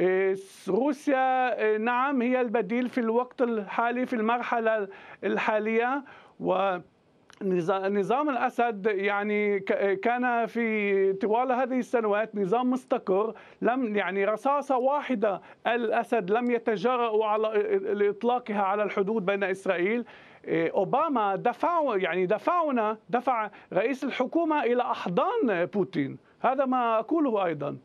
إيه، روسيا إيه، نعم هي البديل في الوقت الحالي في المرحلة الحالية و نظام الاسد يعني كان في طوال هذه السنوات نظام مستقر لم يعني رصاصه واحده الاسد لم يتجرأ على اطلاقها على الحدود بين اسرائيل إيه، اوباما دفع يعني دفعنا دفع رئيس الحكومه الى احضان بوتين هذا ما اقوله ايضا